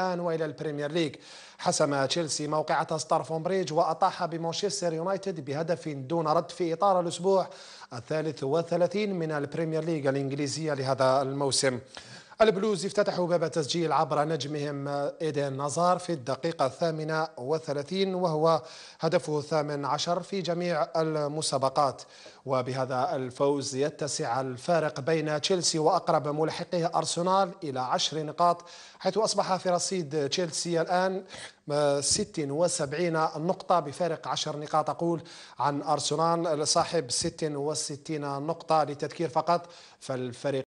الآن وإلى البريمير ليج حسم تشيلسي موقع ستارفون بريج وأطاح بمانشستر يونايتد بهدف دون رد في إطار الأسبوع الثالث والثلاثين من البريمير ليج الإنجليزية لهذا الموسم البلوز افتتحوا باب تسجيل عبر نجمهم إيدين نزار في الدقيقة الثامنة والثلاثين وهو هدفه الثامن عشر في جميع المسابقات وبهذا الفوز يتسع الفارق بين تشيلسي وأقرب ملحقه أرسنال إلى عشر نقاط حيث أصبح في رصيد تشيلسي الآن 76 نقطة بفارق 10 نقاط أقول عن أرسنال صاحب 66 نقطة للتذكير فقط فالفريق